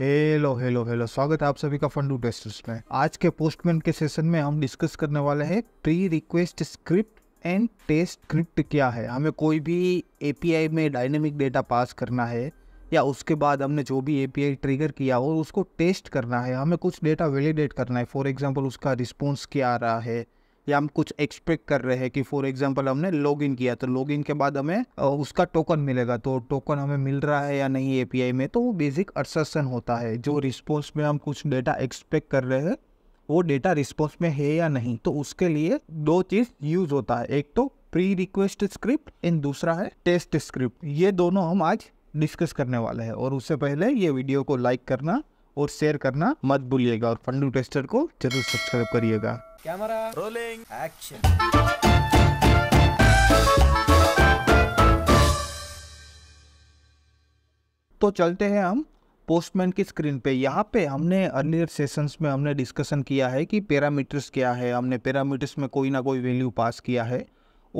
hello hello hello स्वागत है आप सभी का फंडू टेस्टर्स में आज के पोस्टमैन के सेशन में हम डिस्कस करने वाले हैं pre request script and test script क्या है हमें कोई भी एपीआई में डायनेमिक डेटा पास करना है या उसके बाद हमने जो भी एपीआई ट्रिगर किया हो उसको टेस्ट करना है हमें कुछ डेटा वैलिडेट करना है फॉर एग्जांपल उसका रिस्पॉन्स क्या आ रहा है या हम कुछ एक्सपेक्ट कर रहे हैं कि फॉर एग्जांपल हमने लॉगिन किया तो लॉगिन के बाद हमें उसका टोकन मिलेगा तो टोकन हमें मिल रहा है या नहीं एपीआई में तो वो बेसिक असर्सन होता है जो रिस्पॉन्स में हम कुछ डेटा एक्सपेक्ट कर रहे हैं वो डेटा रिस्पॉन्स में है या नहीं तो उसके लिए दो चीज़ यूज़ होता है एक तो प्री रिक्वेस्ट स्क्रिप्ट एंड दूसरा है टेस्ट स्क्रिप्ट ये दोनों हम आज डिस्कस करने वाले हैं और उससे पहले ये वीडियो को लाइक करना और शेयर करना मत भूलिएगा और फंडू टेस्टर को जरूर सब्सक्राइब करिएगा कैमरा रोलिंग एक्शन तो चलते हैं हम पोस्टमैन की स्क्रीन पे यहाँ पे हमने अर्लियर सेशंस में हमने डिस्कशन किया है कि पैरामीटर्स क्या है हमने पैरामीटर्स में कोई ना कोई वैल्यू पास किया है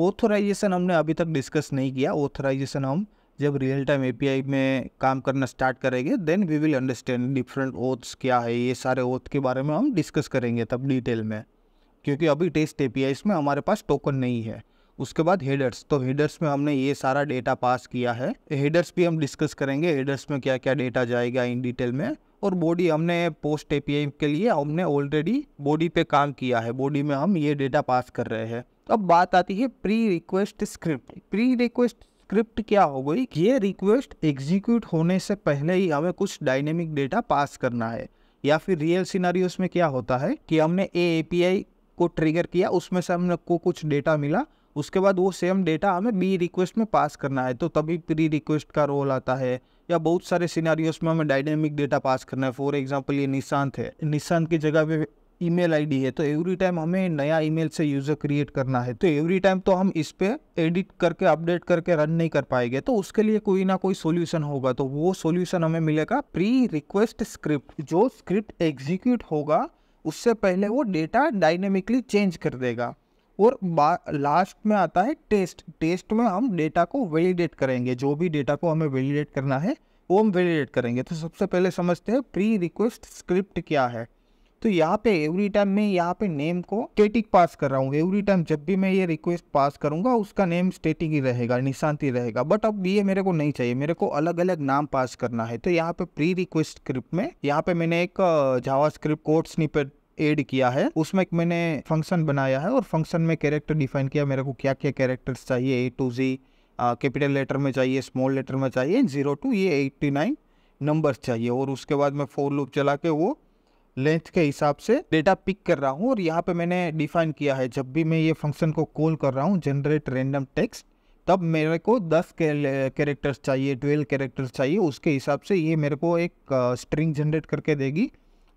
ऑथोराइजेशन हमने अभी तक डिस्कस नहीं किया ऑथोराइजेशन हम जब रियल टाइम एपीआई में काम करना स्टार्ट करेंगे then we will understand different auths क्या है ये सारे ओथ के बारे में हम डिस्कस करेंगे तब डिटेल में क्योंकि अभी टेस्ट ए में हमारे पास टोकन नहीं है उसके बाद हेडर्स तो हेडर्स में हमने ये सारा डेटा पास किया है हेडर्स भी हम डिस्कस करेंगे हेडर्स में क्या क्या डेटा जाएगा इन डिटेल में और बॉडी हमने पोस्ट एपीआई के लिए हमने ऑलरेडी बॉडी पे काम किया है बॉडी में हम ये डेटा पास कर रहे हैं अब बात आती है pre request script pre request script क्या हो गई ये रिक्वेस्ट एग्जीक्यूट होने से पहले ही हमें कुछ डायनेमिक डेटा पास करना है या फिर रियल सीनारी में क्या होता है कि हमने ए एपीआई को ट्रिगर किया उसमें से हम लोग को कुछ डेटा मिला उसके बाद वो सेम डेटा हमें बी रिक्वेस्ट में पास करना है तो तभी प्री रिक्वेस्ट का रोल आता है या बहुत सारे सिनारियोस में हमें डायनेमिक डेटा पास करना है फॉर एग्जांपल ये निशांत है निशांत की जगह पे ईमेल आईडी है तो एवरी टाइम हमें नया ईमेल से यूज़र क्रिएट करना है तो एवरी टाइम तो हम इस पर एडिट करके अपडेट करके रन नहीं कर पाएंगे तो उसके लिए कोई ना कोई सोल्यूशन होगा तो वो सोल्यूशन हमें मिलेगा प्री रिक्वेस्ट स्क्रिप्ट जो स्क्रिप्ट एग्जीक्यूट होगा उससे पहले वो डेटा डायनेमिकली चेंज कर देगा और लास्ट में आता है टेस्ट टेस्ट में हम डेटा को वैलिडेट करेंगे जो भी डेटा को हमें वैलिडेट करना है वो हम वैलिडेट करेंगे तो सबसे पहले समझते हैं प्री रिक्वेस्ट स्क्रिप्ट क्या है तो यहाँ पे एवरी टाइम मैं यहाँ पे नेम को स्टेटिक पास कर रहा हूँ एवरी टाइम जब भी मैं ये रिक्वेस्ट पास करूंगा उसका नेम स्टेटिक ही रहेगा निशांत ही रहेगा बट अब ये मेरे को नहीं चाहिए मेरे को अलग अलग नाम पास करना है तो यहाँ पे प्री रिक्वेस्ट स्क्रिप्ट में यहाँ पे मैंने एक जावा स्क्रिप्ट कोड एड किया है उसमें एक मैंने फंक्शन बनाया है और फंक्शन में कैरेक्टर डिफाइन किया मेरे को क्या क्या कैरेक्टर्स चाहिए A to Z capital letter में चाहिए स्मॉल लेटर में चाहिए जीरो टू ये एट्टी नाइन नंबर्स चाहिए और उसके बाद मैं फोर लूप चला के वो लेंथ के हिसाब से डेटा पिक कर रहा हूँ और यहाँ पे मैंने डिफाइन किया है जब भी मैं ये फंक्शन को कॉल कर रहा हूँ जनरेट रेंडम टेक्स्ट तब मेरे को 10 कैरेक्टर्स चाहिए 12 कैरेक्टर्स चाहिए उसके हिसाब से ये मेरे को एक स्ट्रिंग जनरेट करके देगी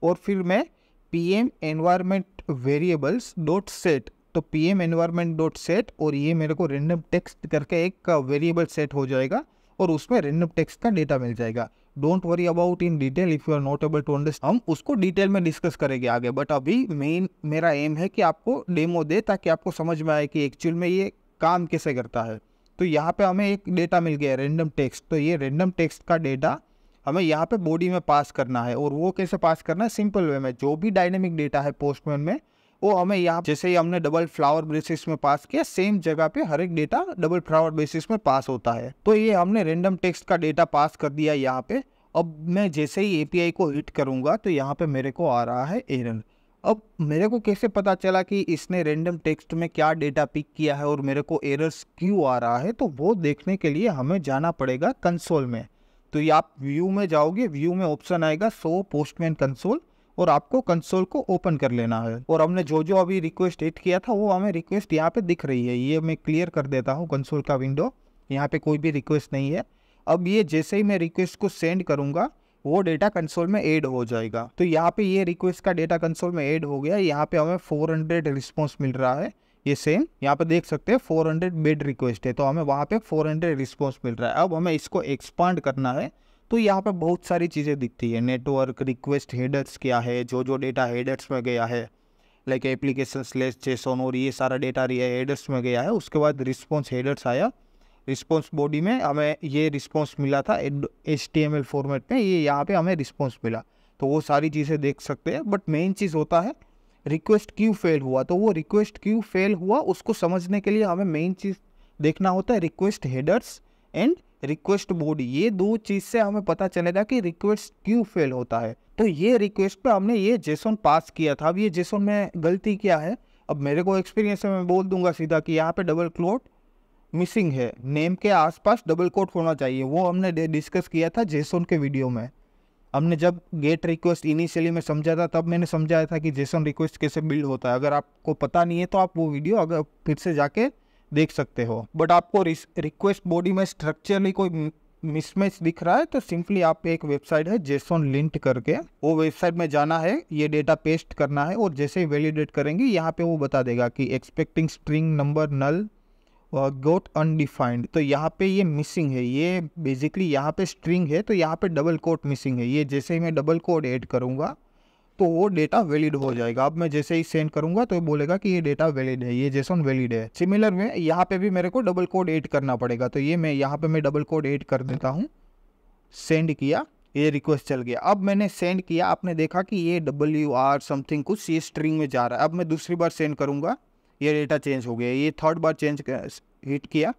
और फिर मैं P M environment variables dot set तो P M environment dot set और ये मेरे को रेंडम टेक्स्ट करके एक वेरिएबल सेट हो जाएगा और उसमें रेंडम टेक्स्ट का डेटा मिल जाएगा don't worry about in detail if you are not able to understand हम उसको डिटेल में डिस्कस करेंगे आगे बट अभी मेन मेरा एम है कि आपको डेमो दे ताकि आपको समझ में आए कि एक्चुअल में ये काम कैसे करता है तो यहाँ पे हमें एक डेटा मिल गया है रेंडम टेक्स्ट तो ये रेंडम टेक्स्ट का डेटा हमें यहाँ पे बॉडी में पास करना है और वो कैसे पास करना है सिंपल वे में जो भी डायनेमिक डेटा है पोस्टमैन में वो हमें यहाँ जैसे ही हमने डबल फ्लावर बेसिस में पास किया सेम जगह पे हर एक डेटा डबल फ्लावर बेसिस में पास होता है तो ये हमने रेंडम टेक्स्ट का डेटा पास कर दिया यहाँ पे अब मैं जैसे ही एपीआई को हिट करूँगा तो यहाँ पे मेरे को आ रहा है एरर अब मेरे को कैसे पता चला कि इसने रेंडम टेक्स्ट में क्या डेटा पिक किया है और मेरे को एरर्स क्यों आ रहा है तो वो देखने के लिए हमें जाना पड़ेगा कंसोल में तो ये आप व्यू में जाओगे व्यू में ऑप्शन आएगा सो पोस्टमैन कंसोल और आपको कंसोल को ओपन कर लेना है और हमने जो जो अभी रिक्वेस्ट एड किया था वो हमें रिक्वेस्ट यहाँ पे दिख रही है ये मैं क्लियर कर देता हूँ कंसोल का विंडो यहाँ पे कोई भी रिक्वेस्ट नहीं है अब ये जैसे ही मैं रिक्वेस्ट को सेंड करूँगा वो डेटा कंसोल में ऐड हो जाएगा तो यहाँ पे ये रिक्वेस्ट का डेटा कंसोल में ऐड हो गया यहाँ पे हमें 400 रिस्पॉन्स मिल रहा है ये सेम यहाँ पे देख सकते हैं 400 बेड रिक्वेस्ट है तो हमें वहाँ पे 400 रिस्पॉन्स मिल रहा है अब हमें इसको एक्सपांड करना है तो यहाँ पर बहुत सारी चीज़ें दिखती है नेटवर्क रिक्वेस्ट हेडर्स क्या है जो जो डेटा हेडर्स में गया है लाइक एप्लीकेशन स्लेस जेसोन और ये सारा डेटा हेडर्स में गया है उसके बाद रिस्पॉन्स हेडर्स आया रिस्पॉन्स बॉडी में हमें ये रिस्पॉन्स मिला था H T M L format में ये यहाँ पे हमें रिस्पॉन्स मिला तो वो सारी चीज़ें देख सकते हैं बट मेन चीज़ होता है रिक्वेस्ट क्यों फेल हुआ तो वो रिक्वेस्ट क्यों फेल हुआ उसको समझने के लिए हमें मेन चीज़ देखना होता है request headers and request mode ये दो चीज़ से हमें पता चलेगा कि रिक्वेस्ट क्यों फेल होता है तो ये रिक्वेस्ट पे हमने ये जेसोन पास किया था अब ये जेसोन में गलती क्या है अब मेरे को एक्सपीरियंस है मैं बोल दूंगा सीधा कि यहाँ पे डबल क्लोट मिसिंग है नेम के आसपास डबल कोट होना चाहिए वो हमने डिस्कस किया था जेसोन के वीडियो में हमने जब गेट रिक्वेस्ट इनिशियली में समझा था तब मैंने समझाया था कि जेसोन रिक्वेस्ट कैसे बिल्ड होता है अगर आपको पता नहीं है तो आप वो वीडियो अगर फिर से जाके देख सकते हो बट आपको रिक्वेस्ट बॉडी में स्ट्रक्चरली कोई मिसमैच दिख रहा है तो सिंपली आप एक वेबसाइट है जेसोन लिंट करके वो वेबसाइट में जाना है ये डेटा पेस्ट करना है और जैसे ही वैलिडेट करेंगे यहाँ पे वो बता देगा कि expecting string number null got undefined तो यहाँ पे ये मिसिंग है ये बेसिकली यहाँ पे स्ट्रिंग है तो यहाँ पे डबल कोट मिसिंग है ये जैसे ही मैं डबल कोड ऐड करूँगा तो वो डेटा वैलिड हो जाएगा अब मैं जैसे ही सेंड करूंगा तो बोलेगा कि ये डेटा वैलिड है ये जेसन वैलिड है सिमिलर में यहाँ पे भी मेरे को डबल कोड एड करना पड़ेगा तो ये मैं यहाँ पे मैं डबल कोड एड कर देता हूँ सेंड किया ये रिक्वेस्ट चल गया अब मैंने सेंड किया आपने देखा कि ये डब्ल्यू आर समथिंग कुछ ये स्ट्रिंग में जा रहा है अब मैं दूसरी बार सेंड करूँगा ये डेटा चेंज हो गया ये थर्ड बार चेंज हिट किया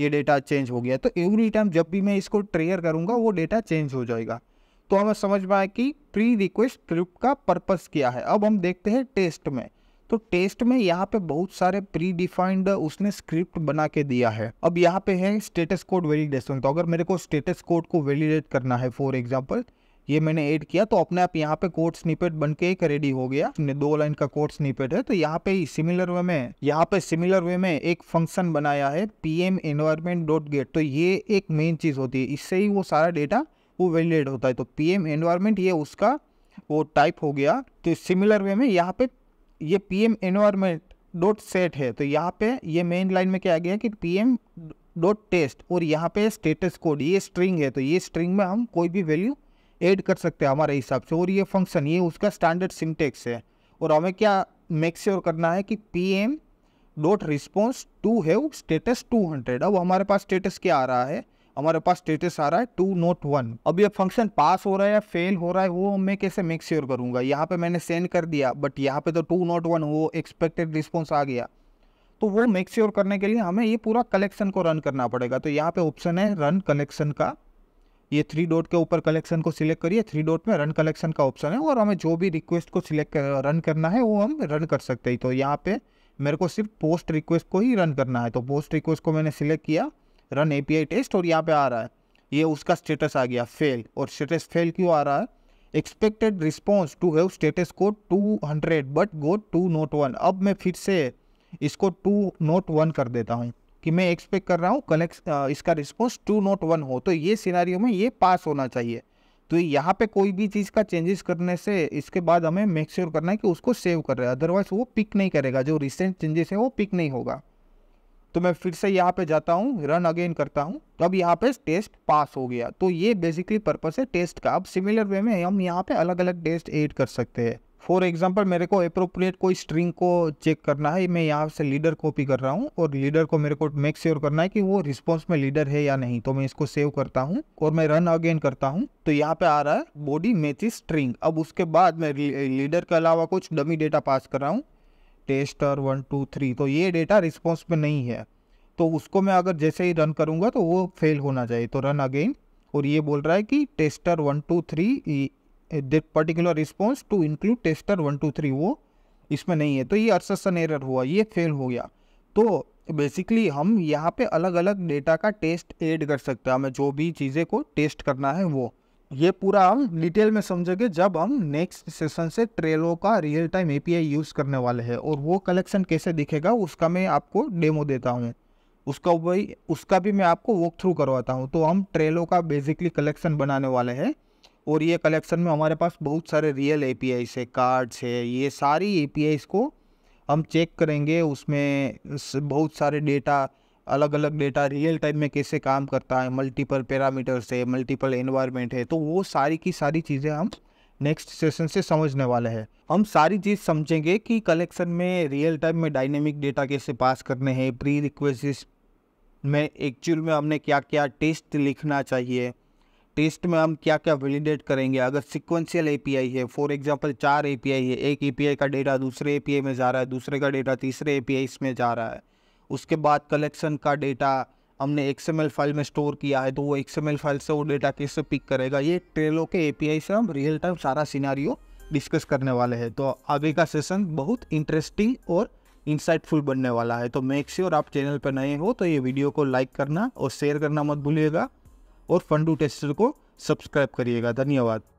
ये डेटा चेंज हो गया तो एवरी टाइम जब भी मैं इसको ट्रेयर करूँगा वो डेटा चेंज हो जाएगा तो हमें समझ में आए कि प्री रिक्वेस्ट ट्रिप का पर्पस क्या है अब हम देखते हैं टेस्ट में तो टेस्ट में यहाँ पे बहुत सारे प्री डिफाइंड उसने स्क्रिप्ट बना के दिया है अब यहाँ पे है स्टेटस कोड वैलिडेशन तो अगर मेरे को स्टेटस कोड को वैलिडेट करना है फॉर एग्जाम्पल ये मैंने ऐड किया तो अपने आप यहाँ पे कोड स्निपेट बन के एक रेडी हो गया दो लाइन का कोड स्निपेट है तो यहाँ पे सिमिलर वे में यहाँ पे सिमिलर वे में एक फंक्शन बनाया है पी एम तो ये एक मेन चीज होती है इससे ही वो सारा डेटा वो वैलिडेट होता है तो एम एनवायरमेंट ये उसका वो टाइप हो गया तो सिमिलर वे में यहाँ पे ये एम एनवायरमेंट डॉट सेट है तो यहाँ पे ये मेन लाइन में क्या आ गया कि पी एम डॉट टेस्ट और यहाँ पे स्टेटस कोड ये स्ट्रिंग है तो ये स्ट्रिंग में हम कोई भी वैल्यू ऐड कर सकते हैं हमारे हिसाब से और ये फंक्शन ये उसका स्टैंडर्ड सिंटेक्स है और हमें क्या मेक श्योर करना है कि P M dot response to have status two hundred अब हमारे पास स्टेटस क्या आ रहा है हमारे पास स्टेटस आ रहा है टू नोट वन अब ये फंक्शन पास हो रहा है या फेल हो रहा है वो मैं कैसे मेक श्योर करूंगा यहाँ पे मैंने सेंड कर दिया बट यहाँ पे तो टू नोट वन वो एक्सपेक्टेड रिस्पॉन्स आ गया तो वो मेक श्योर करने के लिए हमें ये पूरा कलेक्शन को रन करना पड़ेगा तो यहाँ पे ऑप्शन है रन कलेक्शन का ये थ्री डॉट के ऊपर कलेक्शन को सिलेक्ट करिए थ्री डॉट में रन कलेक्शन का ऑप्शन है और हमें जो भी रिक्वेस्ट को सिलेक्ट कर, रन करना है वो हम रन कर सकते हैं तो यहाँ पे मेरे को सिर्फ पोस्ट रिक्वेस्ट को ही रन करना है तो पोस्ट रिक्वेस्ट को मैंने सिलेक्ट किया रन ए टेस्ट और यहाँ पे आ रहा है ये उसका स्टेटस आ गया फेल और स्टेटस फेल क्यों आ रहा है expected response to have status code 200 but got two naught one अब मैं फिर से इसको टू नोट वन कर देता हूँ कि मैं एक्सपेक्ट कर रहा हूँ कलेक्ट इसका रिस्पॉन्स टू नोट वन हो तो ये सिनारियों में ये पास होना चाहिए तो यहाँ पे कोई भी चीज़ का चेंजेस करने से इसके बाद हमें मेक श्योर sure करना है कि उसको सेव कर रहे हैं अदरवाइज वो पिक नहीं करेगा जो रिसेंट चेंजेस है वो पिक नहीं होगा तो मैं फिर से यहाँ पे जाता हूँ रन अगेन करता हूँ तो अब यहाँ पे टेस्ट पास हो गया तो ये बेसिकली पर्पज़ है टेस्ट का अब सिमिलर वे में हम यहाँ पे अलग अलग टेस्ट एड कर सकते हैं फॉर एग्जाम्पल मेरे को अप्रोप्रिएट कोई स्ट्रिंग को चेक करना है मैं यहाँ से लीडर कॉपी कर रहा हूँ और लीडर को मेरे को मेक श्योर करना है कि वो रिस्पॉन्स में लीडर है या नहीं तो मैं इसको सेव करता हूँ और मैं रन अगेन करता हूँ तो यहाँ पे आ रहा है बॉडी मैच स्ट्रिंग अब उसके बाद मैं लीडर के अलावा कुछ डमी डेटा पास कर रहा हूँ टेस्टर वन टू थ्री तो ये डेटा रिस्पॉन्स में नहीं है तो उसको मैं अगर जैसे ही रन करूँगा तो वो फेल होना चाहिए तो रन अगेन और ये बोल रहा है कि tester one two three that particular response to include tester one two three वो इसमें नहीं है तो ये अर्सन एरर हुआ ये फेल हो गया तो बेसिकली हम यहाँ पे अलग अलग डेटा का टेस्ट ऐड कर सकते हैं हमें जो भी चीज़ें को टेस्ट करना है वो ये पूरा हम डिटेल में समझेंगे जब हम नेक्स्ट सेशन से ट्रेलो का रियल टाइम एपीआई यूज़ करने वाले हैं और वो कलेक्शन कैसे दिखेगा उसका मैं आपको डेमो देता हूँ उसका वही उसका भी मैं आपको वॉक थ्रू करवाता हूँ तो हम ट्रेलो का बेसिकली कलेक्शन बनाने वाले हैं और ये कलेक्शन में हमारे पास बहुत सारे रियल ए पी है कार्ड्स है ये सारी ए को हम चेक करेंगे उसमें बहुत सारे डेटा अलग अलग डेटा रियल टाइम में कैसे काम करता है मल्टीपल पैरामीटर्स है मल्टीपल इन्वायरमेंट है तो वो सारी की सारी चीज़ें हम नेक्स्ट सेशन से समझने वाले हैं हम सारी चीज़ समझेंगे कि कलेक्शन में रियल टाइम में डायनेमिक डेटा कैसे पास करने हैं प्री रिक्वेस्ट में एक्चुअल में हमने क्या क्या टेस्ट लिखना चाहिए टेस्ट में हम क्या क्या वैलिडेट करेंगे अगर सिक्वेंशियल एपीआई है फॉर एग्जांपल चार एपीआई है एक एपीआई का डेटा दूसरे एपीआई में जा रहा है दूसरे का डेटा तीसरे एपीआई में जा रहा है उसके बाद कलेक्शन का डेटा हमने एक्सएमएल फाइल में स्टोर किया है तो वो एक्सएमएल फाइल से वो डेटा कैसे पिक करेगा ये ट्रेलो के एपीआई से हम रियल टाइम सारा सिनारियो डिस्कस करने वाले हैं तो आगे का सेशन बहुत इंटरेस्टिंग और इंसाइटफुल बनने वाला है तो मेक श्योर आप चैनल पर नए हो तो ये वीडियो को लाइक करना और शेयर करना मत भूलिएगा और फंडू टेस्टर को सब्सक्राइब करिएगा धन्यवाद